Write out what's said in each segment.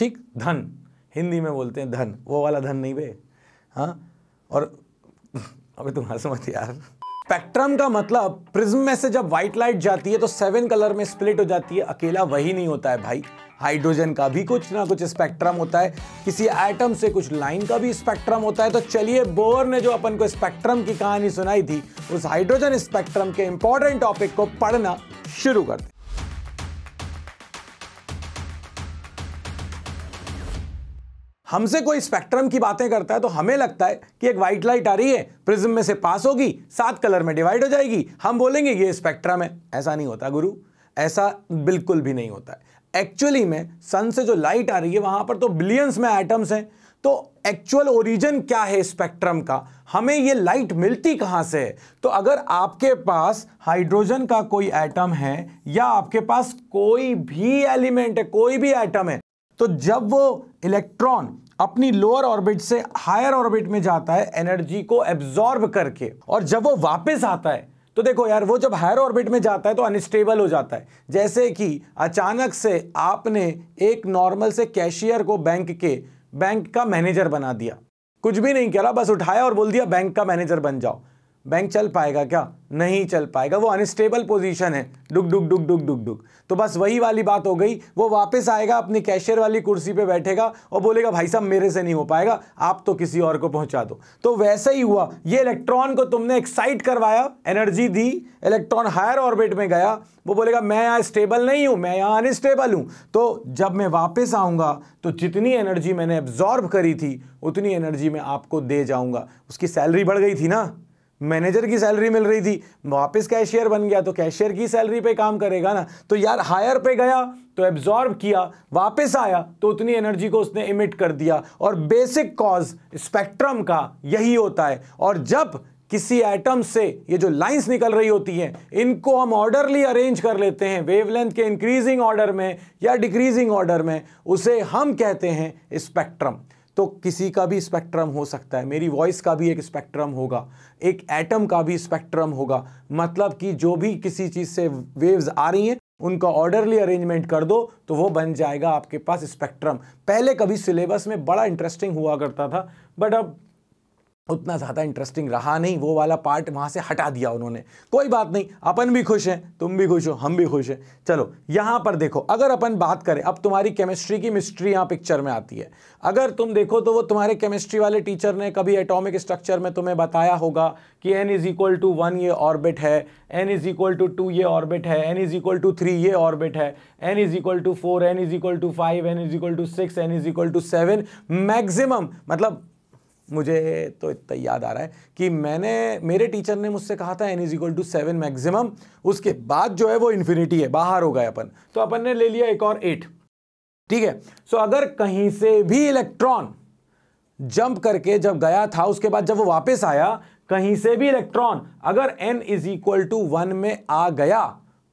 ठीक धन हिंदी में बोलते हैं धन वो वाला धन नहीं बे हाँ और अभी तुम हंस मत यार स्पेक्ट्रम का मतलब प्रिज्म में से जब व्हाइट लाइट जाती है तो सेवन कलर में स्प्लिट हो जाती है अकेला वही नहीं होता है भाई हाइड्रोजन का भी कुछ ना कुछ स्पेक्ट्रम होता है किसी एटम से कुछ लाइन का भी स्पेक्ट्रम होता है तो चलिए बोर ने जो अपन को स्पेक्ट्रम की कहानी सुनाई थी उस हाइड्रोजन स्पेक्ट्रम के इंपॉर्टेंट टॉपिक को पढ़ना शुरू कर हमसे कोई स्पेक्ट्रम की बातें करता है तो हमें लगता है कि एक वाइट लाइट आ रही है प्रिज्म में से पास होगी सात कलर में डिवाइड हो जाएगी हम बोलेंगे ये स्पेक्ट्रम है ऐसा नहीं होता गुरु ऐसा बिल्कुल भी नहीं होता है एक्चुअली में सन से जो लाइट आ रही है वहां पर तो बिलियंस में एटम्स हैं तो एक्चुअल ओरिजिन क्या है स्पेक्ट्रम का हमें ये लाइट मिलती कहाँ से है तो अगर आपके पास हाइड्रोजन का कोई एटम है या आपके पास कोई भी एलिमेंट है कोई भी एटम है तो जब वो इलेक्ट्रॉन अपनी लोअर ऑर्बिट से हायर ऑर्बिट में जाता है एनर्जी को एब्जॉर्ब करके और जब वो वापस आता है तो देखो यार वो जब हायर ऑर्बिट में जाता है तो अनस्टेबल हो जाता है जैसे कि अचानक से आपने एक नॉर्मल से कैशियर को बैंक के बैंक का मैनेजर बना दिया कुछ भी नहीं करा बस उठाया और बोल दिया बैंक का मैनेजर बन जाओ बैंक चल पाएगा क्या नहीं चल पाएगा वो अनस्टेबल पोजीशन है डुक डुक डुक डुक डुक डुक तो बस वही वाली बात हो गई वो वापस आएगा अपनी कैशियर वाली कुर्सी पे बैठेगा और बोलेगा भाई साहब मेरे से नहीं हो पाएगा आप तो किसी और को पहुंचा दो तो वैसे ही हुआ ये इलेक्ट्रॉन को तुमने एक्साइट करवाया एनर्जी दी इलेक्ट्रॉन हायर ऑर्बिट में गया वो बोलेगा मैं यहाँ स्टेबल नहीं हूँ मैं यहाँ अनस्टेबल हूँ तो जब मैं वापस आऊँगा तो जितनी एनर्जी मैंने एब्जॉर्ब करी थी उतनी एनर्जी मैं आपको दे जाऊँगा उसकी सैलरी बढ़ गई थी ना मैनेजर की सैलरी मिल रही थी वापस कैशियर बन गया तो कैशियर की सैलरी पे काम करेगा ना तो यार हायर पे गया तो एब्जॉर्ब किया वापस आया तो उतनी एनर्जी को उसने इमिट कर दिया और बेसिक कॉज स्पेक्ट्रम का यही होता है और जब किसी एटम से ये जो लाइंस निकल रही होती हैं इनको हम ऑर्डरली अरेंज कर लेते हैं वेवलेंथ के इंक्रीजिंग ऑर्डर में या डिक्रीजिंग ऑर्डर में उसे हम कहते हैं स्पेक्ट्रम तो किसी का भी स्पेक्ट्रम हो सकता है मेरी वॉइस का भी एक स्पेक्ट्रम होगा एक एटम का भी स्पेक्ट्रम होगा मतलब कि जो भी किसी चीज़ से वेव्स आ रही हैं उनका ऑर्डरली अरेंजमेंट कर दो तो वो बन जाएगा आपके पास स्पेक्ट्रम पहले कभी सिलेबस में बड़ा इंटरेस्टिंग हुआ करता था बट अब उतना ज़्यादा इंटरेस्टिंग रहा नहीं वो वाला पार्ट वहाँ से हटा दिया उन्होंने कोई बात नहीं अपन भी खुश हैं तुम भी खुश हो हम भी खुश हैं चलो यहाँ पर देखो अगर अपन बात करें अब तुम्हारी केमिस्ट्री की मिस्ट्री यहाँ पिक्चर में आती है अगर तुम देखो तो वो तुम्हारे केमिस्ट्री वाले टीचर ने कभी एटॉमिक स्ट्रक्चर में तुम्हें बताया होगा कि n is equal to one ये ऑर्बिट है n is equal to two ये ऑर्बिट है n is equal to three ये ऑर्बिट है n is equal to four n is equal to five n is equal to six n is equal to seven maximum मतलब मुझे तो इतना याद आ रहा है कि मैंने मेरे टीचर ने मुझसे कहा था n is equal to seven maximum उसके बाद जो है वो इन्फिनिटी है बाहर हो गए अपन तो अपन ने ले लिया एक और एट ठीक है सो अगर कहीं से भी इलेक्ट्रॉन जंप करके जब गया था उसके बाद जब वो वापस आया कहीं से भी इलेक्ट्रॉन अगर n is equal to one में आ गया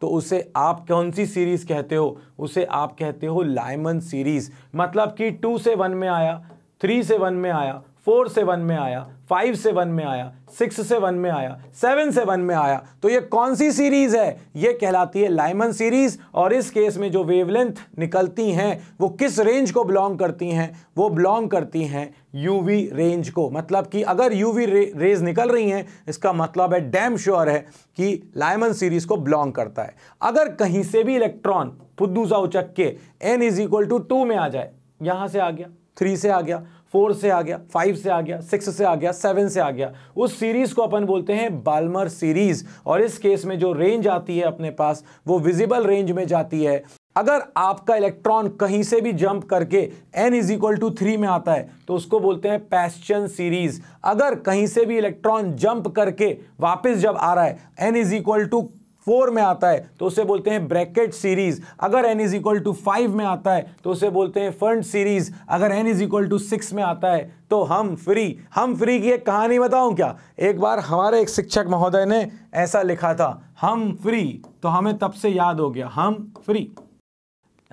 तो उसे आप कौन सी सीरीज कहते हो उसे आप कहते हो लाइमन सीरीज मतलब कि टू से वन में आया थ्री से वन में आया फोर से वन में आया फाइव से वन में आया सिक्स से वन में आया सेवन से वन में आया तो ये कौन सी सीरीज है ये कहलाती है लाइमन सीरीज और इस केस में जो वेवलेंथ निकलती हैं वो किस रेंज को बिलोंग करती हैं वो बिलोंग करती हैं यूवी रेंज को मतलब कि अगर यूवी रे, रेज निकल रही हैं इसका मतलब है डैम श्योर है कि लाइमन सीरीज को बिलोंग करता है अगर कहीं से भी इलेक्ट्रॉन फुद्दूसा उचक के n is equal to two में आ जाए यहां से आ गया थ्री से आ गया फोर से आ गया फाइव से आ गया सिक्स से आ गया सेवन से आ गया उस सीरीज़ को अपन बोलते हैं बालमर सीरीज़ और इस केस में जो रेंज आती है अपने पास वो विजिबल रेंज में जाती है अगर आपका इलेक्ट्रॉन कहीं से भी जंप करके n is equal to three में आता है तो उसको बोलते हैं पैस्चन सीरीज अगर कहीं से भी इलेक्ट्रॉन जंप करके वापस जब आ रहा है n is equal to four में आता है तो उसे बोलते हैं ब्रैकेट सीरीज अगर n is equal to five में आता है तो उसे बोलते हैं फंड सीरीज अगर n is equal to six में आता है तो हम फ्री हम फ्री की एक कहानी बताऊं क्या एक बार हमारे एक शिक्षक महोदय ने ऐसा लिखा था हम फ्री तो हमें तब से याद हो गया हम फ्री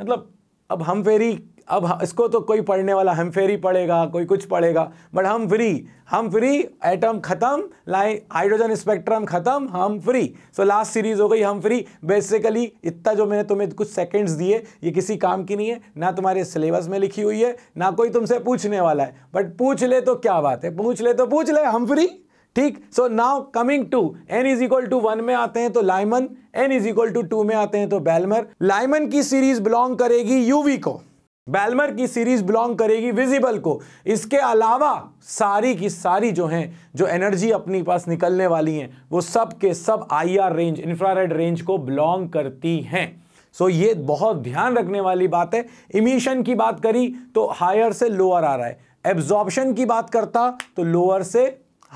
मतलब अब हम फेरी अब इसको तो कोई पढ़ने वाला हम फेरी पढ़ेगा कोई कुछ पढ़ेगा but Humphreys Humphreys atom ख़त्म लाइन हाइड्रोजन स्पेक्ट्रम ख़त्म हम फ्री सो लास्ट सीरीज़ हो गई हम फ्री बेसिकली इतना जो मैंने तुम्हें कुछ सेकेंड्स दिए ये किसी काम की नहीं है ना तुम्हारे सिलेबस में लिखी हुई है ना कोई तुमसे पूछने वाला है बट पूछ ले तो क्या बात है पूछ ले तो पूछ ले हम फ्री ठीक so now coming to n is equal to one में आते हैं तो Lyman n is equal to two में आते हैं तो बैलमर लाइमन की सीरीज बिलोंग करेगी यूवी को बैलमर की सीरीज बिलोंग करेगी विजिबल को इसके अलावा सारी की सारी जो हैं जो एनर्जी अपने पास निकलने वाली हैं वो सब के सब आईआर रेंज इंफ्रारेड रेंज को बिलोंग करती हैं सो ये बहुत ध्यान रखने वाली बात है इमिशन की बात करी तो हायर से लोअर आ रहा है एब्जॉर्बशन की बात करता तो लोअर से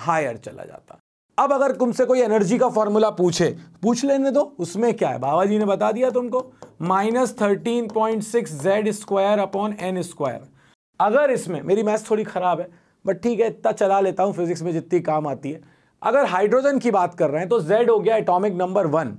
हायर चला जाता अब अगर तुमसे कोई एनर्जी का फॉर्मूला पूछे पूछ लेने दो उसमें क्या है बाबा जी ने बता दिया तुमको minus thirteen point six Z square upon n square अगर इसमें मेरी मैथ थोड़ी ख़राब है बट ठीक है इतना चला लेता हूँ फिजिक्स में जितनी काम आती है अगर हाइड्रोजन की बात कर रहे हैं तो जेड हो गया एटॉमिक नंबर वन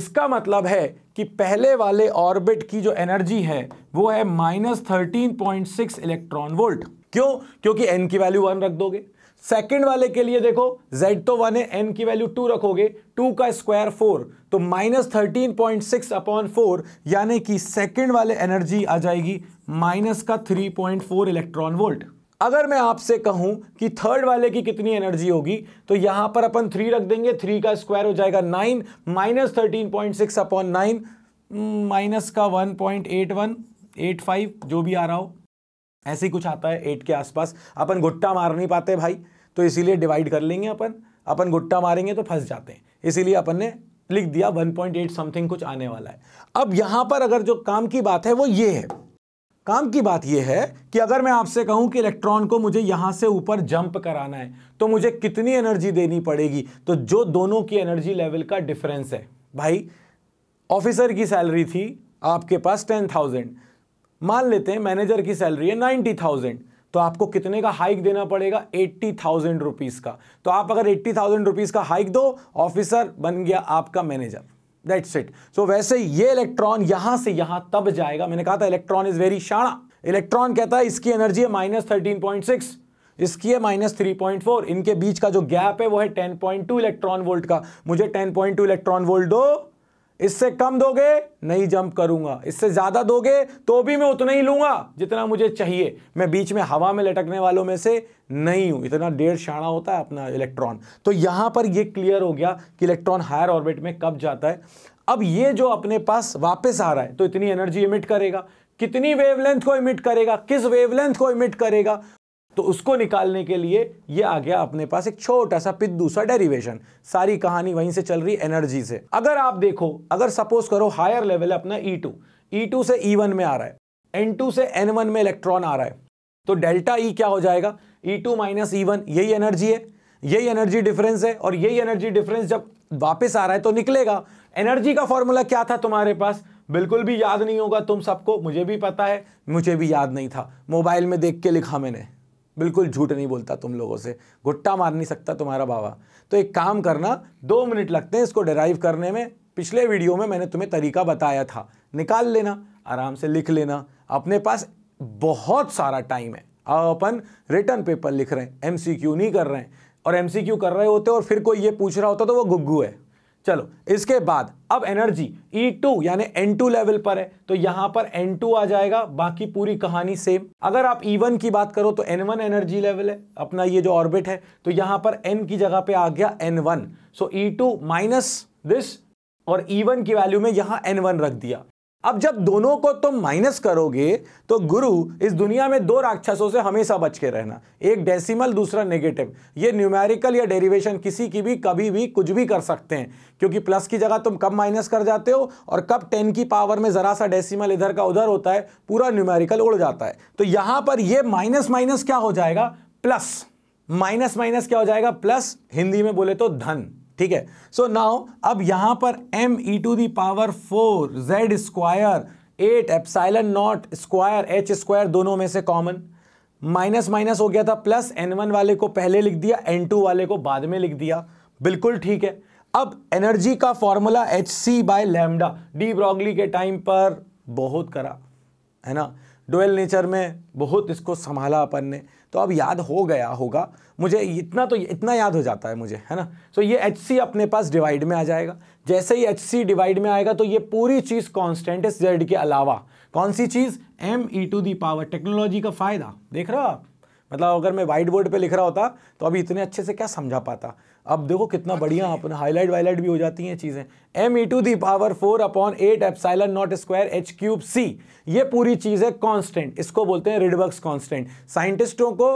इसका मतलब है कि पहले वाले ऑर्बिट की जो एनर्जी है वो है minus thirteen point six electron volt क्यों क्योंकि एन की वैल्यू वन रख दोगे सेकंड वाले के लिए देखो z तो वन है n की वैल्यू टू रखोगे टू का स्क्वायर फोर तो minus thirteen point six upon four यानी कि सेकंड वाले एनर्जी आ जाएगी माइनस का three point four electron volt अगर मैं आपसे कहूं कि थर्ड वाले की कितनी एनर्जी होगी तो यहां पर अपन थ्री रख देंगे थ्री का स्क्वायर हो जाएगा nine minus thirteen point six upon nine minus का one point eight one eight five जो भी आ रहा हो ऐसे ही कुछ आता है एट के आसपास अपन गुट्टा मार नहीं पाते भाई तो इसीलिए डिवाइड कर लेंगे अपन अपन गुट्टा मारेंगे तो फंस जाते हैं इसीलिए अपन ने लिख दिया 1.8 समथिंग कुछ आने वाला है अब यहां पर अगर जो काम की बात है वो ये है काम की बात यह है कि अगर मैं आपसे कहूं कि इलेक्ट्रॉन को मुझे यहां से ऊपर जंप कराना है तो मुझे कितनी एनर्जी देनी पड़ेगी तो जो दोनों की एनर्जी लेवल का डिफरेंस है भाई ऑफिसर की सैलरी थी आपके पास टेन थाउजेंड मान लेते हैं मैनेजर की सैलरी है नाइन्टी थाउजेंड तो आपको कितने का हाइक देना पड़ेगा एट्टी थाउजेंड रुपीज़ का तो आप अगर एट्टी थाउजेंड रुपीज़ का हाइक दो ऑफिसर बन गया आपका मैनेजर दैट्स इट सो वैसे ये इलेक्ट्रॉन यहां से यहां तब जाएगा मैंने कहा था इलेक्ट्रॉन इज वेरी शाणा इलेक्ट्रॉन कहता है इसकी एनर्जी है माइनस इसकी है माइनस थ्री पॉइंट फोर इनके बीच का जो गैप है वो है ten point two electron volt का मुझे ten point two electron volt दो इससे कम दोगे नहीं जंप करूंगा इससे ज़्यादा दोगे तो भी मैं उतना ही लूंगा जितना मुझे चाहिए मैं बीच में हवा में लटकने वालों में से नहीं हूं इतना डेढ़ शाणा होता है अपना इलेक्ट्रॉन तो यहां पर ये क्लियर हो गया कि इलेक्ट्रॉन हायर ऑर्बिट में कब जाता है अब ये जो अपने पास वापस आ रहा है तो इतनी एनर्जी इमिट करेगा कितनी वेवलेंथ को इमिट करेगा किस वेवलेंथ को इमिट करेगा तो उसको निकालने के लिए ये आ गया अपने पास एक छोटा सा पिद्दू सा डेरिवेशन सारी कहानी वहीं से चल रही एनर्जी से अगर आप देखो अगर सपोज करो हायर लेवल है अपना ई टू ई टू से ई e वन में आ रहा है एन टू से एन वन में इलेक्ट्रॉन आ रहा है तो डेल्टा ई e क्या हो जाएगा E two minus E one यही एनर्जी है यही एनर्जी डिफरेंस है और यही एनर्जी डिफरेंस जब वापस आ रहा है तो निकलेगा एनर्जी का फॉर्मूला क्या था तुम्हारे पास बिल्कुल भी याद नहीं होगा तुम सबको मुझे भी पता है मुझे भी याद नहीं था मोबाइल में देख के लिखा मैंने बिल्कुल झूठ नहीं बोलता तुम लोगों से घुट्टा मार नहीं सकता तुम्हारा बाबा तो एक काम करना दो मिनट लगते हैं इसको डिराइव करने में पिछले वीडियो में मैंने तुम्हें तरीका बताया था निकाल लेना आराम से लिख लेना अपने पास बहुत सारा टाइम है अपन रिटर्न पेपर लिख रहे हैं एमसीक्यू नहीं कर रहे हैं और एमसीक्यू कर रहे होते और फिर कोई ये पूछ रहा होता तो वो गुग्गू है चलो इसके बाद अब एनर्जी E2 यानी N2 लेवल पर है तो यहां पर N2 आ जाएगा बाकी पूरी कहानी सेम अगर आप E1 की बात करो तो N1 एनर्जी लेवल है अपना ये जो ऑर्बिट है तो यहां पर N की जगह पे आ गया N1 so so E2 minus this और E1 की वैल्यू में यहां N1 रख दिया अब जब दोनों को तुम माइनस करोगे तो गुरु इस दुनिया में दो राक्षसों से हमेशा बच के रहना एक डेसिमल दूसरा नेगेटिव ये न्यूमेरिकल या डेरिवेशन किसी की भी कभी भी कुछ भी कर सकते हैं क्योंकि प्लस की जगह तुम कब माइनस कर जाते हो और कब टेन की पावर में ज़रा सा डेसिमल इधर का उधर होता है पूरा न्यूमेरिकल उड़ जाता है तो यहां पर यह माइनस माइनस क्या हो जाएगा प्लस माइनस माइनस क्या हो जाएगा प्लस हिंदी में बोले तो धन ठीक है सो नाउ अब यहां पर m e to the power four Z square eight epsilon naught square h square दोनों में से कॉमन माइनस माइनस हो गया था प्लस एन वन वाले को पहले लिख दिया एन टू वाले को बाद में लिख दिया बिल्कुल ठीक है अब एनर्जी का formula h c by lambda de Broglie के टाइम पर बहुत करा है ना डोएल नेचर में बहुत इसको संभाला अपन ने तो अब याद हो गया होगा मुझे इतना तो इतना याद हो जाता है मुझे है ना सो so, ये एच सी अपने पास डिवाइड में आ जाएगा जैसे ही एच सी डिवाइड में आएगा तो ये पूरी चीज़ कॉन्स्टेंट इस जेड के अलावा कौन सी चीज़ m e to the power technology का फ़ायदा देख रहे हो आप मतलब अगर मैं वाइट बोर्ड पर लिख रहा होता तो अभी इतने अच्छे से क्या समझा पाता अब देखो कितना बढ़िया अपना हाईलाइट वाईलाइट भी हो जाती हैं चीज़ें m e to the power four upon eight epsilon naught square h cube c ये पूरी चीज़ है कांस्टेंट इसको बोलते हैं रिडबक्स कांस्टेंट साइंटिस्टों को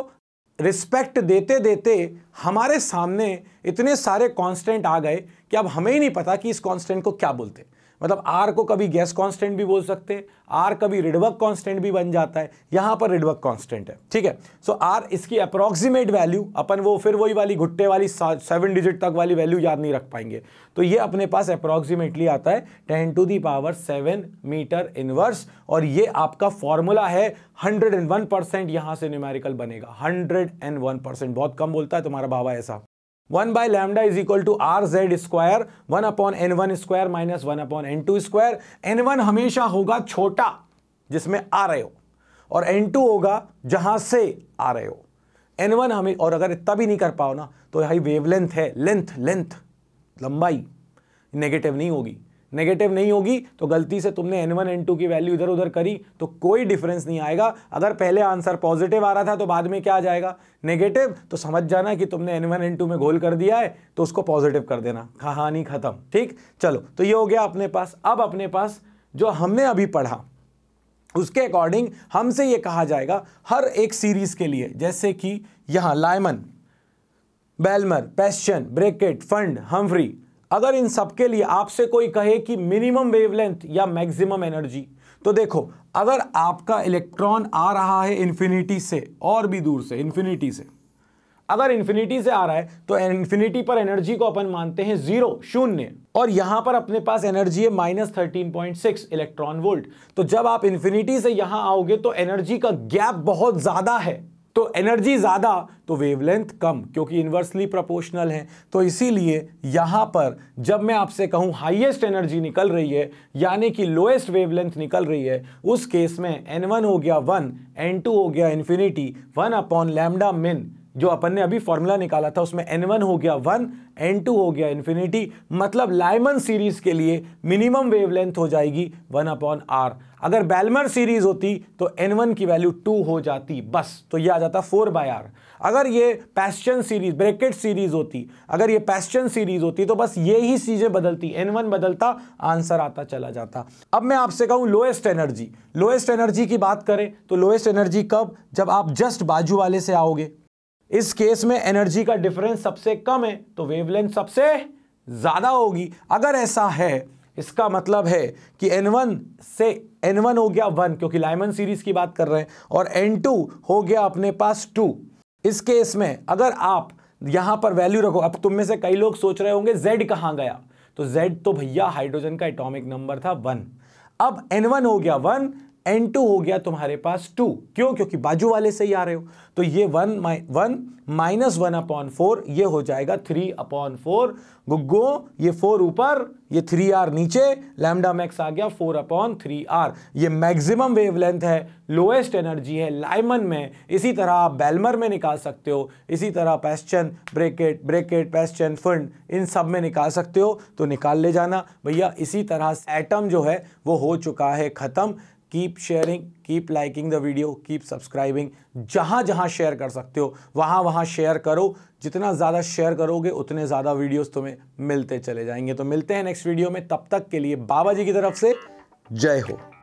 रिस्पेक्ट देते देते हमारे सामने इतने सारे कांस्टेंट आ गए कि अब हमें ही नहीं पता कि इस कांस्टेंट को क्या बोलते हैं मतलब आर को कभी गैस कांस्टेंट भी बोल सकते हैं आर कभी रिडवर्क कांस्टेंट भी बन जाता है यहाँ पर रिडवर्क कांस्टेंट है ठीक है सो so, आर इसकी अप्रोक्सीमेट वैल्यू अपन वो फिर वही वाली घुट्टे वाली सेवन डिजिट तक वाली वैल्यू याद नहीं रख पाएंगे तो ये अपने पास अप्रोक्सीमेटली आता है ten to the power seven metre inverse और ये आपका फॉर्मूला है हंड्रेड एंड वन परसेंट यहाँ से न्यूमेरिकल बनेगा हंड्रेड एंड वन परसेंट बहुत कम बोलता है तुम्हारा बाबा ऐसा one by lambda is equal to R Z square one upon n one square minus one upon n two square n one हमेशा होगा छोटा जिसमें आ रहे हो और एन टू होगा जहां से आ रहे हो एन वन हमें और अगर इतना भी नहीं कर पाओ ना तो भाई वेवलेंथ है लेंथ लेंथ लंबाई नेगेटिव नहीं होगी नेगेटिव नहीं होगी तो गलती से तुमने एन वन एन टू की वैल्यू इधर उधर करी तो कोई डिफरेंस नहीं आएगा अगर पहले आंसर पॉजिटिव आ रहा था तो बाद में क्या आ जाएगा नेगेटिव तो समझ जाना कि तुमने एन वन एन टू में गोल कर दिया है तो उसको पॉजिटिव कर देना कहानी हाँ, खत्म ठीक चलो तो ये हो गया अपने पास अब अपने पास जो हमने अभी पढ़ा उसके अकॉर्डिंग हमसे ये कहा जाएगा हर एक सीरीज के लिए जैसे कि यहाँ Lyman Balmer Paschen Brackett Pfund Humphreys अगर इन सबके लिए आपसे कोई कहे कि मिनिमम वेवलेंथ या मैक्सिमम एनर्जी तो देखो अगर आपका इलेक्ट्रॉन आ रहा है इन्फिनिटी से और भी दूर से इन्फिनिटी से अगर इन्फिनिटी से आ रहा है तो इन्फिनिटी पर एनर्जी को अपन मानते हैं जीरो शून्य और यहां पर अपने पास एनर्जी है minus thirteen point six electron volt तो जब आप इन्फिनिटी से यहां आओगे तो एनर्जी का गैप बहुत ज्यादा है तो एनर्जी ज़्यादा तो वेवलेंथ कम क्योंकि इन्वर्सली प्रोपोर्शनल है तो इसीलिए यहाँ पर जब मैं आपसे कहूँ हाईएस्ट एनर्जी निकल रही है यानी कि लोएस्ट वेवलेंथ निकल रही है उस केस में एन वन हो गया वन एन टू हो गया इन्फिनिटी वन अपॉन लैमडा मिन जो अपन ने अभी फॉर्मूला निकाला था उसमें एन वन हो गया वन एन टू हो गया इन्फिनिटी मतलब लाइमन सीरीज के लिए मिनिमम वेवलेंथ हो जाएगी वन अपॉन आर अगर बैलमर सीरीज होती तो एन वन की वैल्यू टू हो जाती बस तो ये आ जाता फोर बाय आर अगर ये पैस्चन सीरीज ब्रेकेट सीरीज होती अगर ये पैस्चन सीरीज होती तो बस ये ही चीज़ें बदलती एन वन बदलता आंसर आता चला जाता अब मैं आपसे कहूँ लोएस्ट एनर्जी लोएस्ट एनर्जी की बात करें तो लोएस्ट एनर्जी कब जब आप जस्ट बाजू वाले से आओगे इस केस में एनर्जी का डिफरेंस सबसे कम है तो वेवलेंथ सबसे ज़्यादा होगी अगर ऐसा है इसका मतलब है कि N1 से N1 हो गया वन क्योंकि लाइमन सीरीज की बात कर रहे हैं और N2 हो गया अपने पास टू इस केस में अगर आप यहां पर वैल्यू रखो अब तुम में से कई लोग सोच रहे होंगे Z कहां गया तो Z तो भैया हाइड्रोजन का एटॉमिक नंबर था वन अब N1 हो गया वन एन टू हो गया तुम्हारे पास टू क्यों क्योंकि बाजू वाले से ही आ रहे हो तो ये one one minus one upon four ये हो जाएगा थ्री अपॉन फोर गुग्गो ये फोर ऊपर ये थ्री आर नीचे लैमडा मैक्स आ गया फोर अपॉन थ्री आर ये मैक्सिमम वेवलेंथ है लोएस्ट एनर्जी है लाइमन में इसी तरह आप बेलमर में निकाल सकते हो इसी तरह Paschen Brackett Brackett Paschen Pfund इन सब में निकाल सकते हो तो निकाल ले जाना भैया इसी तरह एटम जो है वो हो चुका है ख़त्म keep sharing keep liking the video keep subscribing जहाँ जहाँ शेयर कर सकते हो वहाँ वहाँ शेयर करो जितना ज़्यादा शेयर करोगे उतने ज़्यादा वीडियोस तुम्हें मिलते चले जाएंगे तो मिलते हैं नेक्स्ट वीडियो में तब तक के लिए बाबा जी की तरफ से जय हो